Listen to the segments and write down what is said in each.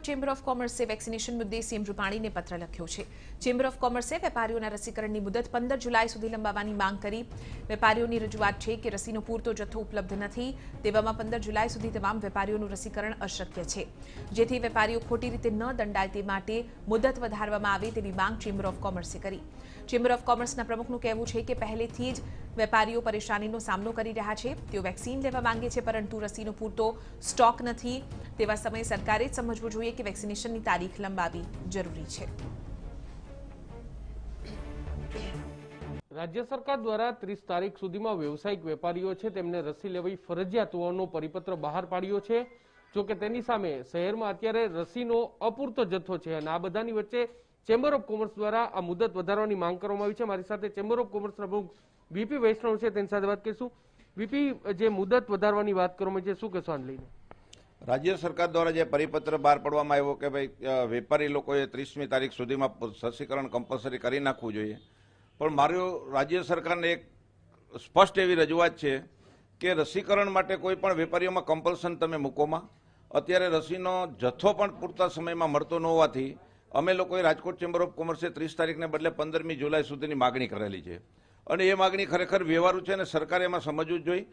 chamber of કોમર્સે vaccination મુદ્દે CM રૂપાણીને પત્ર લખ્યો છે ચેમ્બર ઓફ કોમર્સે વેપારીઓના રસીકરણની મુદત પંદર જુલાઈ સુધી લંબાવવાની માંગ કરી વેપારીઓની રજૂઆત છે કે રસીનો પૂરતો જથ્થો ઉપલબ્ધ નથી તેવામાં પંદર જુલાઈ સુધી તમામ વેપારીઓનું રસીકરણ અશક્ય છે જેથી વેપારીઓ ખોટી રીતે ન દંડાય તે માટે મુદત વધારવામાં આવે તેવી માંગ ચેમ્બર ઓફ કોમર્સે કરી ચેમ્બર ઓફ કોમર્સના પ્રમુખનું કહેવું છે કે પહેલેથી જ વેપારીઓ પરેશાનીનો સામનો કરી રહ્યા છે તેઓ વેક્સિન લેવા માંગે છે પરંતુ રસીનો પૂરતો સ્ટોક નથી તેવા સમયે સરકારે જ સમજવું જોઈએ જોઈએ કે વેક્સિનેશનની તારીખ લંબાવી જરૂરી છે રાજ્ય સરકાર દ્વારા ત્રીસ તારીખ સુધીમાં વ્યવસાયિક વેપારીઓ છે તેમને રસી લેવી ફરજિયાત હોવાનો પરિપત્ર બહાર પાડ્યો છે જોકે તેની સામે શહેરમાં અત્યારે રસીનો અપૂરતો જથ્થો છે અને આ બધાની વચ્ચે ચેમ્બર ઓફ કોમર્સ દ્વારા આ મુદત વધારવાની માંગ કરવામાં આવી છે મારી સાથે ચેમ્બર ઓફ કોમર્સ પ્રમુખ વીપી વૈષ્ણવ છે તેની સાથે વાત કરીશું વીપી જે મુદત વધારવાની વાત કરવામાં છે શું કહેશો લઈને રાજ્ય સરકાર દ્વારા જે પરિપત્ર બહાર પાડવામાં આવ્યો કે ભાઈ વેપારી લોકોએ ત્રીસમી તારીખ સુધીમાં રસીકરણ કમ્પલસરી કરી નાખવું જોઈએ પણ મારો રાજ્ય સરકારને એક સ્પષ્ટ એવી રજૂઆત છે કે રસીકરણ માટે કોઈ પણ વેપારીઓમાં કમ્પલસન તમે મૂકોમાં અત્યારે રસીનો જથ્થો પણ પૂરતા સમયમાં મળતો ન હોવાથી અમે લોકોએ રાજકોટ ચેમ્બર ઓફ કોમર્સે ત્રીસ તારીખને બદલે પંદરમી જુલાઈ સુધીની માગણી કરેલી છે અને એ માગણી ખરેખર વ્યવહારું છે અને સરકારે એમાં સમજવું જોઈએ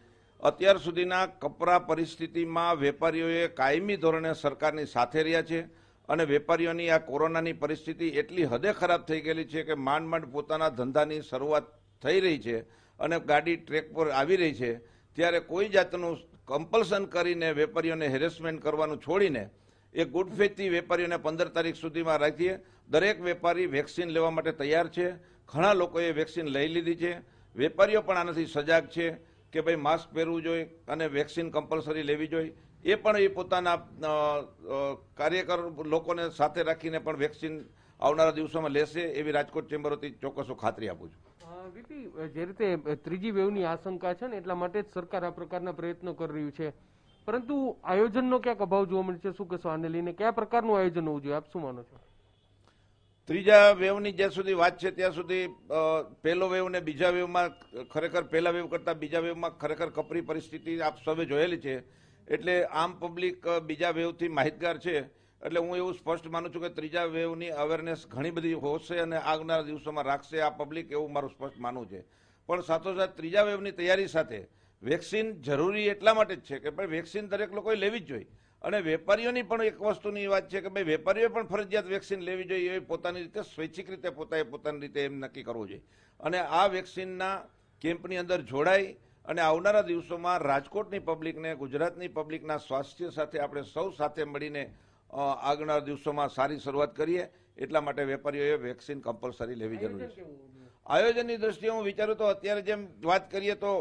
અત્યાર સુધીના કપરા પરિસ્થિતિમાં વેપારીઓએ કાયમી ધોરણે સરકારની સાથે રહ્યા છે અને વેપારીઓની આ કોરોનાની પરિસ્થિતિ એટલી હદે ખરાબ થઈ ગયેલી છે કે માંડ માંડ પોતાના ધંધાની શરૂઆત થઈ રહી છે અને ગાડી ટ્રેક પર આવી રહી છે ત્યારે કોઈ જાતનું કમ્પલશન કરીને વેપારીઓને હેરેસમેન્ટ કરવાનું છોડીને એ ગુડ ફેથથી વેપારીઓને પંદર તારીખ સુધીમાં રાખીએ દરેક વેપારી વેક્સિન લેવા માટે તૈયાર છે ઘણા લોકોએ વેક્સિન લઈ લીધી છે વેપારીઓ પણ આનાથી સજાગ છે કે ભાઈ માસ્ક પહેરવું જોઈએ અને વેક્સિન કમ્પલસરી લેવી જોઈએ એ પણ એ પોતાના કાર્યકર લોકોને સાથે રાખીને પણ વેક્સિન આવનારા દિવસોમાં લેશે એવી રાજકોટ ચેમ્બરોથી ચોક્કસો ખાતરી આપું છું વીપી જે રીતે ત્રીજી વેવની આશંકા છે ને એટલા માટે જ સરકાર આ પ્રકારના પ્રયત્નો કરી રહ્યું છે પરંતુ આયોજનનો ક્યાંક અભાવ જોવા મળે છે શું કહેશો આને લઈને કયા પ્રકારનું આયોજન હોવું જોઈએ આપ શું માનો છો ત્રીજા વેવની જ્યાં સુધી વાત છે ત્યાં સુધી પહેલો વેવ ને બીજા વેવમાં ખરેખર પહેલા વેવ કરતાં બીજા વેવમાં ખરેખર કપરી પરિસ્થિતિ આપ સૌએ જોયેલી છે એટલે આમ પબ્લિક બીજા વેવથી માહિતગાર છે એટલે હું એવું સ્પષ્ટ માનું છું કે ત્રીજા વેવની અવેરનેસ ઘણી બધી હોશે અને આવનારા દિવસોમાં રાખશે આ પબ્લિક એવું મારું સ્પષ્ટ માનવું છે પણ સાથોસાથ ત્રીજા વેવની તૈયારી સાથે વેક્સિન જરૂરી એટલા માટે જ છે કે ભાઈ વેક્સિન દરેક લોકોએ લેવી જ જોઈએ અને વેપારીઓની પણ એક વસ્તુની વાત છે કે ભાઈ વેપારીઓએ પણ ફરજિયાત વેક્સિન લેવી જોઈએ એ પોતાની રીતે સ્વૈચ્છિક રીતે પોતાએ પોતાની રીતે એમ નક્કી કરવું જોઈએ અને આ વેક્સિનના કેમ્પની અંદર જોડાઈ અને આવનારા દિવસોમાં રાજકોટની પબ્લિકને ગુજરાતની પબ્લિકના સ્વાસ્થ્ય સાથે આપણે સૌ સાથે મળીને આગળના દિવસોમાં સારી શરૂઆત કરીએ એટલા માટે વેપારીઓએ વેક્સિન કમ્પલસરી લેવી જરૂરી છે આયોજનની દ્રષ્ટિએ હું વિચારું તો અત્યારે જેમ વાત કરીએ તો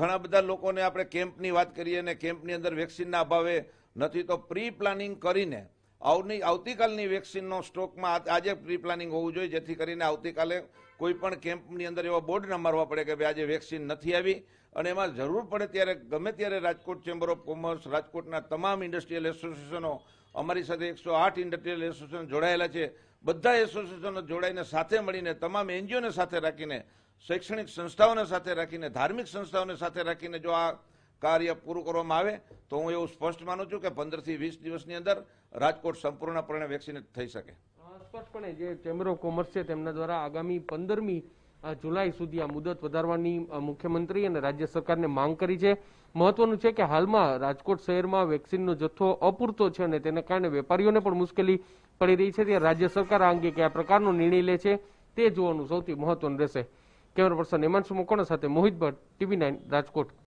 ઘણા બધા લોકોને આપણે કેમ્પની વાત કરીએ અને કેમ્પની અંદર વેક્સિનના અભાવે નથી તો પ્રી પ્લાનિંગ કરીને આવની આવતીકાલની વેક્સિનનો સ્ટોકમાં આજે પ્રી પ્લાનિંગ હોવું જોઈએ જેથી કરીને આવતીકાલે કોઈ પણ કેમ્પની અંદર એવા બોર્ડ ના મારવા પડે કે ભાઈ આજે વેક્સિન નથી આવી અને એમાં જરૂર પડે ત્યારે ગમે ત્યારે રાજકોટ ચેમ્બર ઓફ કોમર્સ રાજકોટના તમામ ઇન્ડસ્ટ્રીયલ એસોસિએશનો અમારી સાથે એકસો આઠ ઇન્ડસ્ટ્રીયલ એસોસિએશન જોડાયેલા છે બધા એસોસિએશનો જોડાઈને સાથે મળીને તમામ એનજીઓને સાથે રાખીને શૈક્ષણિક સંસ્થાઓને સાથે રાખીને ધાર્મિક સંસ્થાઓને સાથે રાખીને જો આ કાર્ય પૂરું કરવામાં આવે તો હું એવું સ્પષ્ટ માનું છું કે પંદરથી વીસ દિવસની અંદર રાજકોટ સંપૂર્ણપણે વેક્સિનેટ થઈ શકે સ્પષ્ટપણે જે ચેમ્બર ઓફ કોમર્સ છે તેમના દ્વારા આગામી પંદરમી જુલાઈ સુધી આ મુદત વધારવાની મુખ્યમંત્રી અને રાજ્ય સરકારને માંગ કરી છે મહત્વનું છે કે હાલમાં રાજકોટ શહેરમાં વેક્સિનનો જથ્થો અપૂરતો છે અને તેને કારણે વેપારીઓને પણ મુશ્કેલી પડી રહી છે ત્યારે રાજ્ય સરકાર આ અંગે કયા પ્રકારનો નિર્ણય લે છે તે જોવાનું સૌથી મહત્વનું રહેશે કેમેરા પર્સન હેમાંશુ મોકોણા સાથે મોહિત ભટ્ટ ટીવી નાઇન રાજકોટ